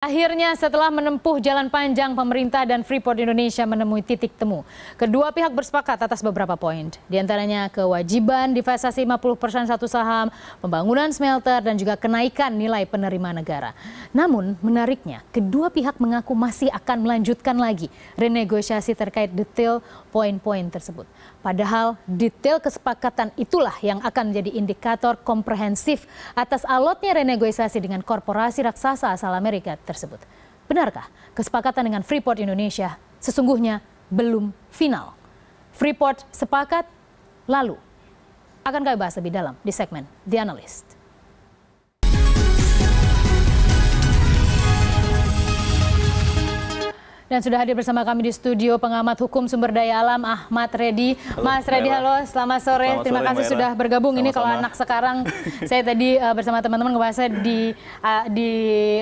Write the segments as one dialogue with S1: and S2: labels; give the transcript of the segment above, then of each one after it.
S1: Akhirnya setelah menempuh jalan panjang, pemerintah dan Freeport Indonesia menemui titik temu. Kedua pihak bersepakat atas beberapa poin. Di antaranya kewajiban divestasi 50% satu saham, pembangunan smelter, dan juga kenaikan nilai penerima negara. Namun menariknya, kedua pihak mengaku masih akan melanjutkan lagi renegosiasi terkait detail poin-poin tersebut. Padahal detail kesepakatan itulah yang akan menjadi indikator komprehensif atas alotnya renegosiasi dengan korporasi raksasa asal Amerika tersebut. Benarkah kesepakatan dengan Freeport Indonesia sesungguhnya belum final? Freeport sepakat, lalu akan kami bahas lebih dalam di segmen The Analyst. Dan sudah hadir bersama kami di studio pengamat hukum sumber daya alam Ahmad Redi. Mas Redi, halo, selamat sore. Selamat Terima sore, kasih sudah bergabung. Selamat Ini kalau anak sekarang, saya tadi uh, bersama teman-teman ngebahasnya di uh, di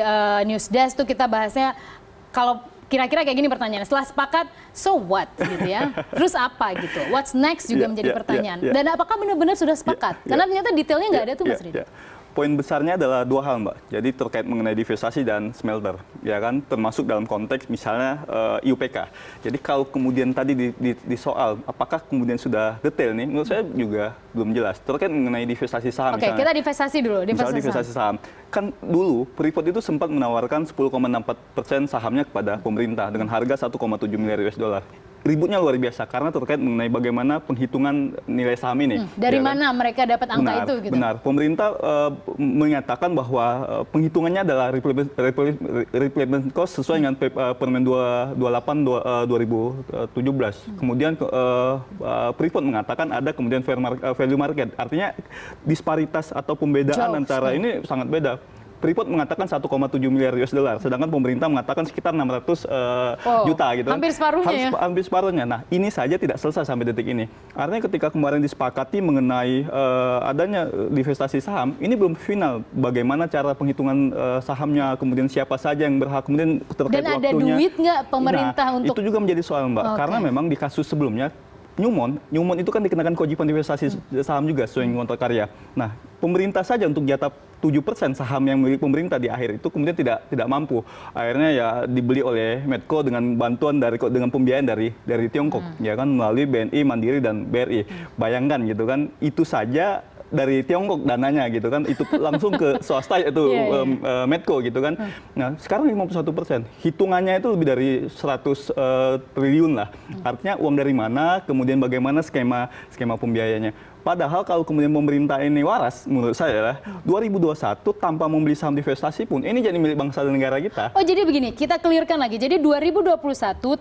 S1: uh, news desk tuh kita bahasnya kalau kira-kira kayak gini pertanyaan. Setelah sepakat, so what gitu ya. Terus apa gitu. What's next juga yeah, menjadi ya, ya, pertanyaan. Yeah, yeah. Dan apakah benar-benar sudah sepakat? Yeah, yeah. Karena ternyata detailnya nggak yeah, ada tuh Mas yeah, ya,
S2: Yeah poin besarnya adalah dua hal mbak. Jadi terkait mengenai divestasi dan smelter, ya kan, termasuk dalam konteks misalnya uh, eh, IUPK. Jadi kalau kemudian tadi di, di, di soal apakah kemudian sudah detail nih, menurut saya juga belum jelas. Terkait mengenai divestasi saham. Oke, okay, kita
S1: divestasi dulu. Divestasi misalnya divestasi
S2: saham. saham. Kan dulu Freeport itu sempat menawarkan 10,64 persen sahamnya kepada pemerintah dengan harga 1,7 miliar US dollar ributnya luar biasa karena terkait mengenai bagaimana penghitungan nilai saham ini. Hmm, dari ya kan?
S1: mana mereka dapat angka benar, itu? Gitu? Benar,
S2: pemerintah uh, menyatakan bahwa uh, penghitungannya adalah replacement, cost sesuai hmm. dengan uh, Permen 2, 28 dua, uh, 2017. Hmm. Kemudian uh, uh, Freeport mengatakan ada kemudian fair market, value market. Artinya disparitas atau pembedaan Jokes, antara ini sangat beda. Freeport mengatakan 1,7 miliar US dollar, sedangkan pemerintah mengatakan sekitar 600 uh, oh, juta gitu. Kan. Hampir separuhnya Harus, ya? Hampir separuhnya. Nah, ini saja tidak selesai sampai detik ini. Artinya ketika kemarin disepakati mengenai uh, adanya eh, divestasi saham, ini belum final bagaimana cara penghitungan uh, sahamnya, kemudian siapa saja yang berhak, kemudian terkait waktunya. Dan ada duit
S1: nggak pemerintah nah, untuk... itu
S2: juga menjadi soal Mbak, okay. karena memang di kasus sebelumnya Newmont, Newmont itu kan dikenakan kewajiban investasi hmm. saham juga, sesuai kontrak karya. Nah, pemerintah saja untuk jatah tujuh persen saham yang milik pemerintah di akhir itu kemudian tidak tidak mampu. Akhirnya ya dibeli oleh Medco dengan bantuan dari dengan pembiayaan dari dari Tiongkok hmm. ya kan melalui BNI, Mandiri dan BRI. Hmm. Bayangkan gitu kan itu saja dari Tiongkok dananya gitu kan itu langsung ke swasta itu yeah, iya, iya. eh, yeah. uh, Medco gitu kan. Hmm. Nah, sekarang 51 persen. Hitungannya itu lebih dari 100 uh, eh, triliun lah. Hmm. Artinya uang dari mana, kemudian bagaimana skema skema pembiayanya Padahal kalau kemudian pemerintah ini waras, menurut saya lah, 2021 tanpa membeli saham divestasi pun ini jadi milik bangsa dan negara kita.
S1: Oh jadi begini, kita clearkan lagi. Jadi 2021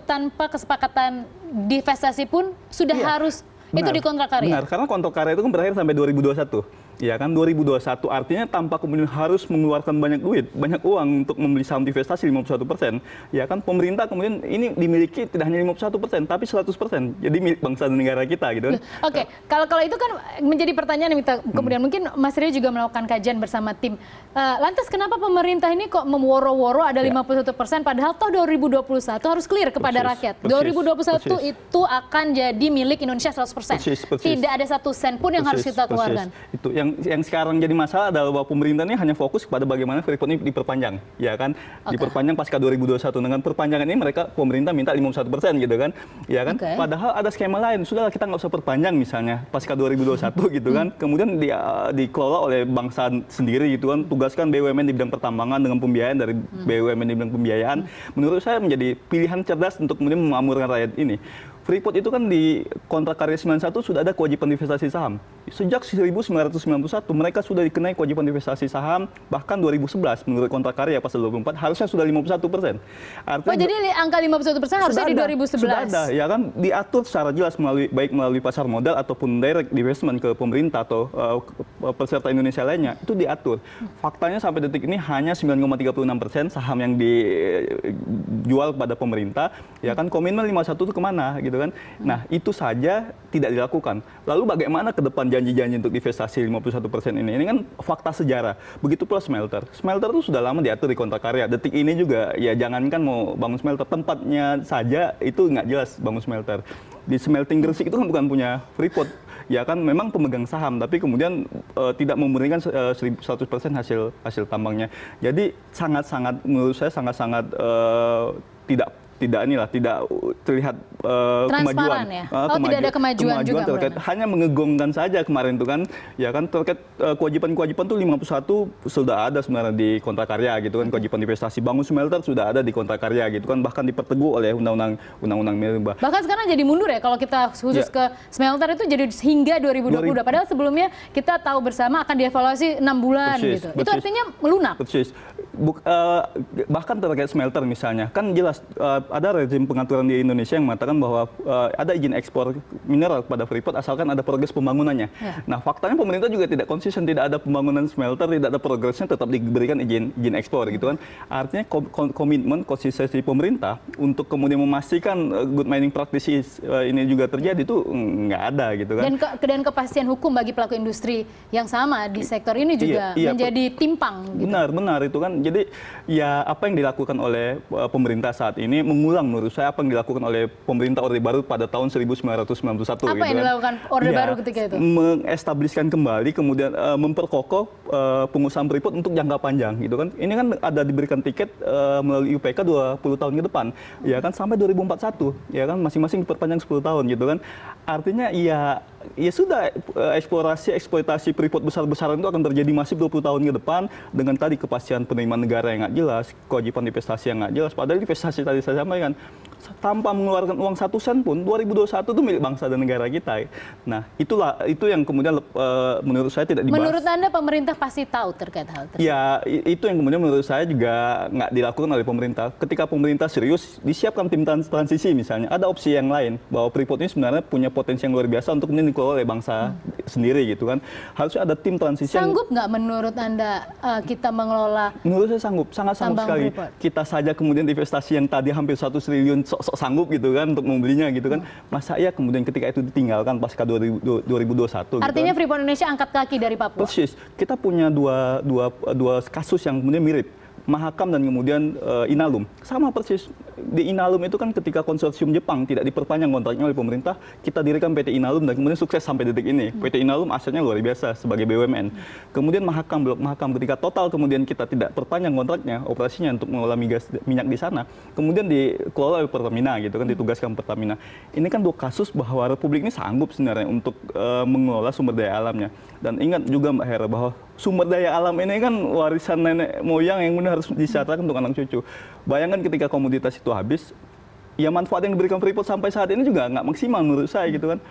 S1: tanpa kesepakatan divestasi pun sudah iya. harus Benar. Itu di kontrak karya. Benar,
S2: karena kontrak karya itu kan berakhir sampai 2021. Ya kan 2021 artinya tanpa kemudian harus mengeluarkan banyak duit, banyak uang untuk membeli saham investasi 51 persen. Ya kan pemerintah kemudian ini dimiliki tidak hanya 51 persen, tapi 100 persen. Jadi milik bangsa dan negara kita gitu Oke,
S1: okay. kalau kalau itu kan menjadi pertanyaan yang kita hmm. kemudian hmm. mungkin Mas Rio juga melakukan kajian bersama tim. Uh, lantas kenapa pemerintah ini kok memworo-woro ada ya. 51 persen, padahal toh 2021 harus clear kepada persis, rakyat. Persis, 2021 persis. itu akan jadi milik Indonesia 100 persen. Tidak ada satu sen pun yang persis, harus kita keluarkan.
S2: Persis. Itu yang yang yang sekarang jadi masalah adalah bahwa pemerintah ini hanya fokus kepada bagaimana Freeport ini diperpanjang, ya kan? Okay. Diperpanjang pasca 2021 dengan perpanjangan ini mereka pemerintah minta 51 persen gitu kan, ya kan? Okay. Padahal ada skema lain, sudah kita nggak usah perpanjang misalnya pasca 2021 hmm. gitu kan, kemudian di, dikelola oleh bangsa sendiri gitu kan, tugaskan BUMN di bidang pertambangan dengan pembiayaan dari hmm. BUMN di bidang pembiayaan, menurut saya menjadi pilihan cerdas untuk kemudian memamurkan rakyat ini. Freeport itu kan di kontrak karya 91 sudah ada kewajiban investasi saham. Sejak 1991 mereka sudah dikenai kewajiban investasi saham bahkan 2011 menurut kontrak karya pasal 24 harusnya sudah 51 persen. Artinya, oh jadi
S1: angka 51 persen harusnya ada, di 2011? Sudah ada
S2: ya kan diatur secara jelas melalui baik melalui pasar modal ataupun direct investment ke pemerintah atau uh, peserta Indonesia lainnya itu diatur. Faktanya sampai detik ini hanya 9,36 persen saham yang dijual eh, kepada pemerintah ya kan komitmen 51 itu kemana gitu Gitu kan. Nah, itu saja tidak dilakukan. Lalu bagaimana ke depan janji-janji untuk divestasi 51% ini? Ini kan fakta sejarah. Begitu pula smelter. Smelter itu sudah lama diatur di kontrak karya. Detik ini juga ya jangankan mau bangun smelter, tempatnya saja itu nggak jelas bangun smelter. Di smelting Gresik itu kan bukan punya Freeport. Ya kan memang pemegang saham tapi kemudian e, tidak memberikan e, 100% hasil hasil tambangnya. Jadi sangat-sangat menurut saya sangat-sangat e, tidak tidak inilah tidak terlihat uh, kemajuan. Ya? Uh, oh, kemaju tidak ada kemajuan, kemajuan juga. Terkait, hanya mengegongkan saja kemarin itu kan ya kan terkait uh, kewajiban-kewajiban tuh 51 sudah ada sebenarnya di kontrak karya gitu kan kewajiban investasi bangun smelter sudah ada di kontrak karya gitu kan bahkan diperteguh oleh undang-undang undang-undang minerba.
S1: Bahkan sekarang jadi mundur ya kalau kita khusus yeah. ke smelter itu jadi hingga 20. padahal sebelumnya kita tahu bersama akan dievaluasi 6 bulan persis, gitu. Persis. Itu artinya melunak.
S2: Persis. Buk, uh, bahkan terkait smelter misalnya kan jelas uh, ada rezim pengaturan di Indonesia yang mengatakan bahwa uh, ada izin ekspor mineral kepada Freeport asalkan ada progres pembangunannya. Ya. Nah, faktanya pemerintah juga tidak konsisten, tidak ada pembangunan smelter, tidak ada progresnya tetap diberikan izin izin ekspor gitu kan. Artinya komitmen konsistensi pemerintah untuk kemudian memastikan uh, good mining practices uh, ini juga terjadi itu nggak ada gitu kan. Dan
S1: ke dan kepastian hukum bagi pelaku industri yang sama di sektor ini iya, juga iya, iya, menjadi timpang gitu.
S2: Benar, benar itu kan. Jadi ya apa yang dilakukan oleh pemerintah saat ini mengulang menurut saya apa yang dilakukan oleh pemerintah Orde Baru pada tahun 1991. Apa gitu yang kan. dilakukan
S1: Orde ya, Baru ketika itu?
S2: Mengestabliskan kembali, kemudian uh, memperkokoh uh, eh, pengusaha Freeport untuk jangka panjang gitu kan. Ini kan ada diberikan tiket uh, melalui UPK 20 tahun ke depan, hmm. ya kan sampai 2041, ya kan masing-masing diperpanjang 10 tahun gitu kan. Artinya ya ya sudah eksplorasi eksploitasi freeport besar-besaran itu akan terjadi masif 20 tahun ke depan dengan tadi kepastian penerimaan negara yang nggak jelas, kewajiban investasi yang nggak jelas. Padahal investasi tadi saya 没关系。tanpa mengeluarkan uang satu sen pun 2021 itu milik bangsa dan negara kita. Nah, itulah itu yang kemudian uh, menurut saya tidak dibahas. Menurut
S1: Anda pemerintah pasti tahu terkait hal tersebut?
S2: Ya, itu yang kemudian menurut saya juga nggak dilakukan oleh pemerintah. Ketika pemerintah serius disiapkan tim transisi misalnya, ada opsi yang lain bahwa Freeport ini sebenarnya punya potensi yang luar biasa untuk kemudian dikelola oleh bangsa hmm. sendiri gitu kan. Harusnya ada tim transisi. Sanggup
S1: nggak yang... menurut Anda uh, kita mengelola?
S2: Menurut saya sanggup, sangat sanggup sekali. Freeport. Kita saja kemudian investasi yang tadi hampir satu triliun sok-sok sanggup gitu kan untuk membelinya gitu kan. Hmm. Masa ya kemudian ketika itu ditinggalkan pasca 2000, 2021 Artinya kan.
S1: Freeport Indonesia angkat kaki dari Papua.
S2: Persis. Kita punya dua, dua, dua kasus yang kemudian mirip Mahakam dan kemudian uh, Inalum. Sama persis. Di Inalum itu kan ketika konsorsium Jepang tidak diperpanjang kontraknya oleh pemerintah, kita dirikan PT Inalum dan kemudian sukses sampai detik ini. Hmm. PT Inalum asetnya luar biasa sebagai BUMN. Kemudian Mahakam, Blok Mahakam ketika total kemudian kita tidak perpanjang kontraknya, operasinya untuk mengelola migas, minyak di sana, kemudian dikelola oleh Pertamina gitu kan, ditugaskan Pertamina. Ini kan dua kasus bahwa Republik ini sanggup sebenarnya untuk uh, mengelola sumber daya alamnya. Dan ingat juga Mbak Hera bahwa sumber daya alam ini kan warisan nenek moyang yang benar harus hmm. untuk anak cucu. Bayangkan ketika komoditas itu habis, ya manfaat yang diberikan Freeport sampai saat ini juga nggak maksimal menurut saya gitu kan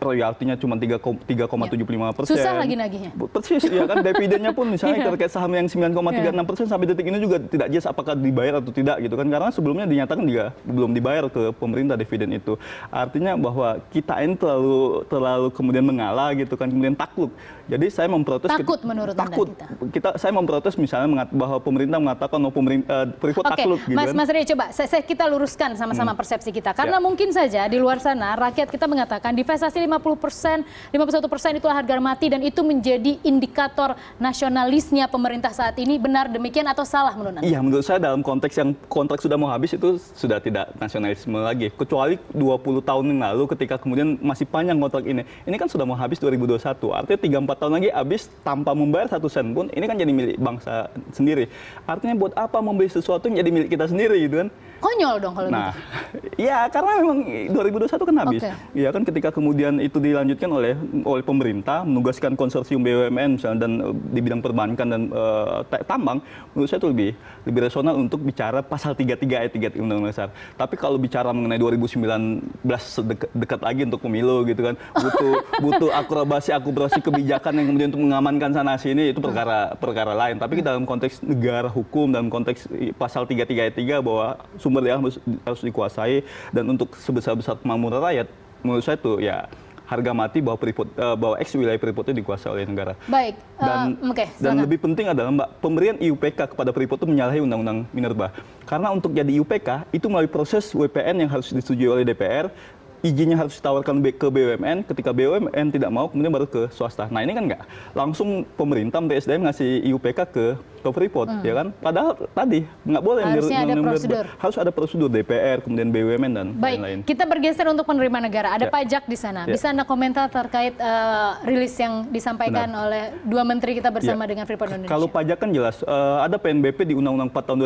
S2: royaltinya cuma 3,75 iya. persen. Susah lagi nagihnya. Persis, ya kan. Dividennya pun misalnya yeah. terkait saham yang 9,36 yeah. persen iya. sampai detik ini juga tidak jelas apakah dibayar atau tidak gitu kan. Karena sebelumnya dinyatakan juga belum dibayar ke pemerintah dividen itu. Artinya bahwa kita ini terlalu, terlalu kemudian mengalah gitu kan, kemudian takluk. Jadi saya memprotes takut ke, menurut takut. Anda kita. kita saya memprotes misalnya mengat, bahwa pemerintah mengatakan no pemerintah uh, eh, Freeport okay. takut gitu Mas kan. Mas Ria
S1: coba saya, saya kita luruskan sama-sama hmm. persepsi kita ya. karena ya. mungkin saja di luar sana rakyat kita mengatakan divestasi 50% persen 51% persen itu harga mati dan itu menjadi indikator nasionalisnya pemerintah saat ini benar demikian atau salah menurut Anda? Iya
S2: menurut saya dalam konteks yang kontrak sudah mau habis itu sudah tidak nasionalisme lagi kecuali 20 tahun yang lalu ketika kemudian masih panjang kontrak ini. Ini kan sudah mau habis 2021 artinya 34 4 tahun lagi habis tanpa membayar satu sen pun, ini kan jadi milik bangsa sendiri. Artinya buat apa membeli sesuatu yang jadi milik kita sendiri gitu kan?
S1: Konyol dong kalau nah, gitu.
S2: ya karena memang 2021 kan habis. Okay. Ya kan ketika kemudian itu dilanjutkan oleh oleh pemerintah menugaskan konsorsium BUMN misalnya dan eh, di bidang perbankan dan uh, tambang, menurut saya itu lebih lebih rasional untuk bicara pasal 33 ayat 3 Undang-Undang Dasar. Tapi kalau bicara mengenai 2019 dekat lagi untuk pemilu gitu kan, butuh butuh akurasi akurasi kebijakan kebijakan yang kemudian untuk mengamankan sana sini itu perkara perkara lain. Tapi dalam konteks negara hukum, dalam konteks pasal 333 bahwa sumber daya harus, harus dikuasai dan untuk sebesar-besar kemakmuran rakyat, menurut saya itu ya harga mati bahwa Freeport uh, eh, bahwa eks wilayah Freeport itu dikuasai oleh negara.
S1: Baik. Eh, dan uh, okay, dan lebih
S2: penting adalah Mbak, pemberian IUPK kepada Freeport itu menyalahi Undang-Undang Minerba. Karena untuk jadi IUPK itu melalui proses WPN yang harus disetujui oleh DPR izinnya harus ditawarkan ke BUMN, ketika BUMN tidak mau kemudian baru ke swasta. Nah ini kan nggak langsung pemerintah, TSDM ngasih IUPK ke ke Freeport ya hmm. ya kan padahal tadi nggak boleh harusnya ada prosedur harus ada prosedur DPR kemudian BUMN dan lain-lain
S1: kita bergeser untuk penerima negara ada ya. pajak di sana ya. bisa anda komentar terkait uh, rilis yang disampaikan Benar. oleh dua menteri kita ya. bersama ya. dengan Freeport Indonesia
S2: kalau pajak kan jelas uh, ada PNBP di Undang-Undang 4 tahun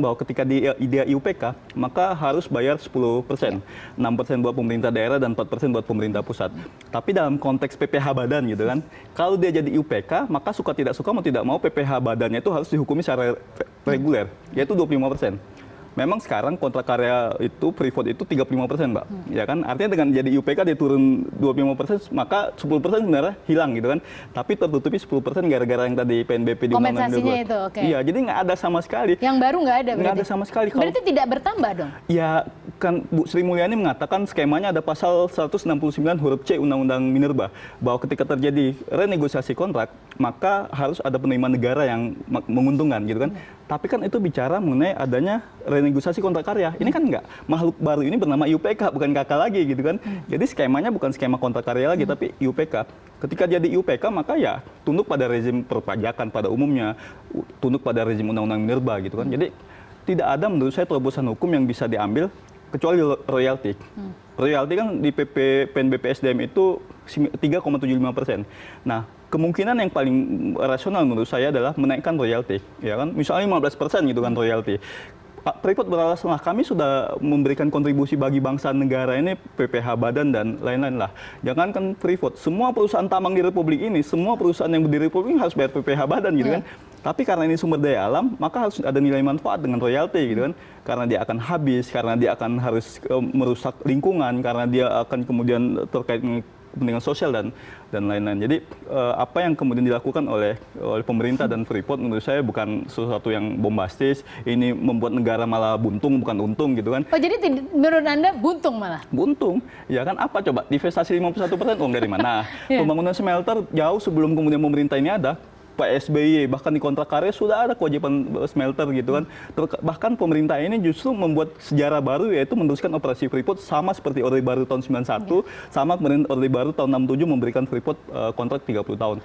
S2: 2009 bahwa ketika di dia IUPK maka harus bayar 10 persen ya. 6 persen buat pemerintah daerah dan 4 persen buat pemerintah pusat hmm. tapi dalam konteks PPH badan gitu kan kalau dia jadi IUPK maka suka tidak suka mau tidak mau PPH badannya itu harus dihukumi secara reguler yaitu 25 persen memang sekarang kontrak karya itu freeport itu 35 persen, Mbak. Hmm. Ya kan, artinya dengan jadi IUPK dia turun 25 persen, maka 10 persen sebenarnya hilang gitu kan. Tapi tertutupi 10 persen gara-gara yang tadi PNBP di Kompensasinya itu, oke. Okay. Iya, jadi nggak ada sama sekali. Yang
S1: baru nggak ada berarti? Nggak ada sama sekali. Berarti Kalau, berarti tidak bertambah dong?
S2: Iya, kan Bu Sri Mulyani mengatakan skemanya ada pasal 169 huruf C Undang-Undang Minerba. Bahwa ketika terjadi renegosiasi kontrak, maka harus ada penerimaan negara yang menguntungkan gitu kan. Hmm. Tapi kan itu bicara mengenai adanya renegosiasi kontrak karya. Ini kan enggak. Makhluk baru ini bernama UPK bukan KK lagi gitu kan. Hmm. Jadi skemanya bukan skema kontrak karya lagi, hmm. tapi UPK. Ketika jadi UPK maka ya tunduk pada rezim perpajakan pada umumnya, tunduk pada rezim undang-undang minerba gitu kan. Hmm. Jadi tidak ada menurut saya terobosan hukum yang bisa diambil kecuali royalti. Hmm. Royalti kan di PP PNBP SDM itu 3,75 persen. Nah, kemungkinan yang paling rasional menurut saya adalah menaikkan royalti, ya kan? Misalnya 15% gitu kan royalti. Pak Freeport beralasan kami sudah memberikan kontribusi bagi bangsa negara ini PPH badan dan lain-lain lah. Jangan kan Freeport, semua perusahaan tambang di Republik ini, semua perusahaan yang berdiri Republik ini harus bayar PPH badan gitu yeah. kan. Tapi karena ini sumber daya alam, maka harus ada nilai manfaat dengan royalti gitu kan. Karena dia akan habis, karena dia akan harus eh, merusak lingkungan, karena dia akan kemudian terkait kepentingan sosial dan dan lain-lain. Jadi uh, apa yang kemudian dilakukan oleh oleh pemerintah dan Freeport menurut saya bukan sesuatu yang bombastis. Ini membuat negara malah buntung bukan untung gitu kan.
S1: Oh jadi menurut Anda buntung malah? Buntung.
S2: Ya kan apa coba divestasi 51% uang dari mana? yeah. Pembangunan smelter jauh sebelum kemudian pemerintah ini ada Pak SBY bahkan di kontrak karya sudah ada kewajiban smelter gitu kan. bahkan pemerintah ini justru membuat sejarah baru yaitu meneruskan operasi Freeport sama seperti Orde Baru tahun 91 iya. sama kemudian Orde Baru tahun 67 memberikan Freeport uh, kontrak 30 tahun.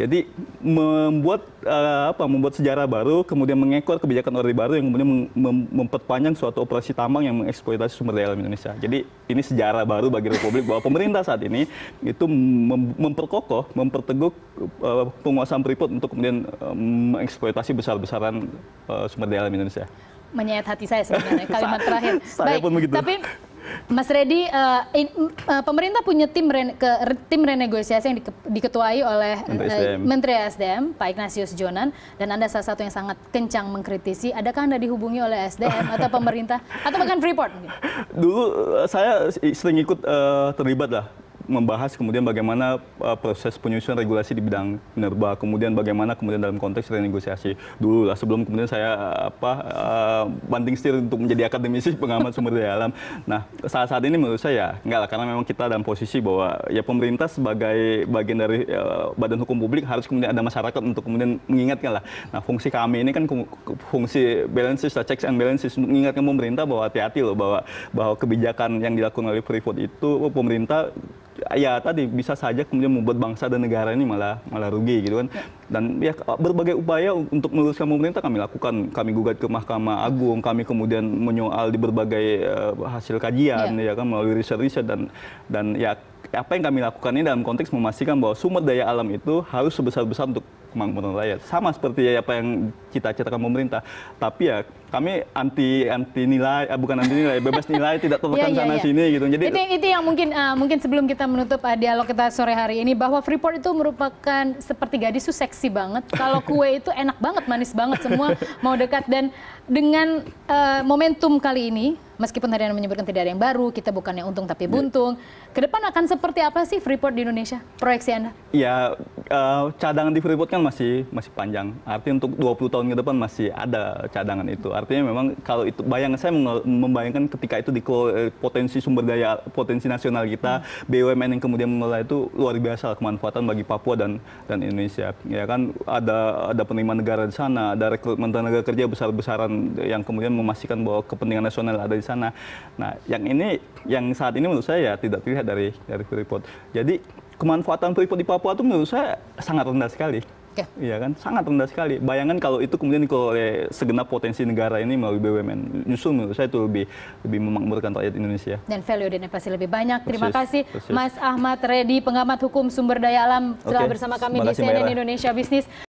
S2: Jadi membuat uh, apa membuat sejarah baru, kemudian mengekor kebijakan Orde Baru yang kemudian mem memperpanjang suatu operasi tambang yang mengeksploitasi sumber daya alam Indonesia. Jadi ini sejarah baru bagi Republik bahwa pemerintah saat ini itu mem memperkokoh, memperteguh eh, uh, penguasaan Freeport untuk kemudian um, mengeksploitasi besar-besaran uh, sumber daya alam Indonesia.
S1: Menyayat hati saya sebenarnya kalimat terakhir. Baik, Tapi Mas Redi, uh, in, uh, pemerintah punya tim rene, ke, tim renegosiasi yang dike, diketuai oleh Menteri eh, SDM. Uh, Menteri SDM, Pak Ignatius Jonan, dan Anda salah satu yang sangat kencang mengkritisi. Adakah Anda dihubungi oleh SDM atau pemerintah atau bahkan Freeport?
S2: Dulu saya sering ikut uh, terlibat lah membahas kemudian bagaimana uh, proses penyusunan regulasi di bidang minerba, kemudian bagaimana kemudian dalam konteks renegosiasi dulu lah sebelum kemudian saya eh, apa uh, banting setir untuk menjadi akademisi pengamat sumber daya alam. Nah saat saat ini menurut saya enggak lah karena memang kita dalam posisi bahwa ya pemerintah sebagai bagian dari uh, badan hukum publik harus kemudian ada masyarakat untuk kemudian mengingatkan lah. Nah fungsi kami ini kan fungsi balances, checks and balances untuk mengingatkan pemerintah bahwa hati-hati loh bahwa bahwa kebijakan yang dilakukan oleh Freeport itu pemerintah ya tadi bisa saja kemudian membuat bangsa dan negara ini malah malah rugi gitu kan. Dan ya berbagai upaya untuk meluruskan pemerintah kami lakukan. Kami gugat ke Mahkamah Agung, kami kemudian menyoal di berbagai uh, hasil kajian yeah. ya kan melalui riset-riset dan dan ya apa yang kami lakukan ini dalam konteks memastikan bahwa sumber daya alam itu harus sebesar-besar untuk kemakmuran rakyat. Sama seperti ya apa yang cita-citakan pemerintah. Tapi ya kami anti anti nilai eh, bukan anti nilai bebas nilai tidak iya, tertekan yeah, yeah, sana iya. sini gitu jadi itu,
S1: itu yang mungkin uh, mungkin sebelum kita menutup uh, dialog kita sore hari ini bahwa Freeport itu merupakan seperti gadis itu seksi banget kalau kue itu enak banget manis banget semua mau dekat dan dengan uh, momentum kali ini meskipun hari ini menyebutkan tidak ada yang baru kita bukannya untung tapi iya. buntung yeah. ke depan akan seperti apa sih Freeport di Indonesia proyeksi Anda
S2: ya uh, cadangan di Freeport kan masih masih panjang. Artinya untuk 20 tahun ke depan masih ada cadangan itu. Artinya memang kalau itu bayangan saya membayangkan ketika itu di eh, potensi sumber daya potensi nasional kita hmm. BUMN yang kemudian mengelola itu luar biasa kemanfaatan bagi Papua dan dan Indonesia. Ya kan ada ada penerimaan negara di sana, ada rekrutmen tenaga kerja besar-besaran yang kemudian memastikan bahwa kepentingan nasional ada di sana. Nah, yang ini yang saat ini menurut saya ya tidak terlihat dari dari Freeport. Jadi kemanfaatan Freeport di Papua itu menurut saya sangat rendah sekali. Okay. Iya kan, sangat rendah sekali. Bayangkan kalau itu kemudian kalau oleh segenap potensi negara ini melalui BUMN, justru menurut saya itu lebih lebih memakmurkan rakyat Indonesia.
S1: Dan value dan pasti lebih banyak. Terima persis, kasih persis. Mas Ahmad Redi, pengamat hukum sumber daya alam telah okay. bersama kami Terima di CNN Indonesia Business.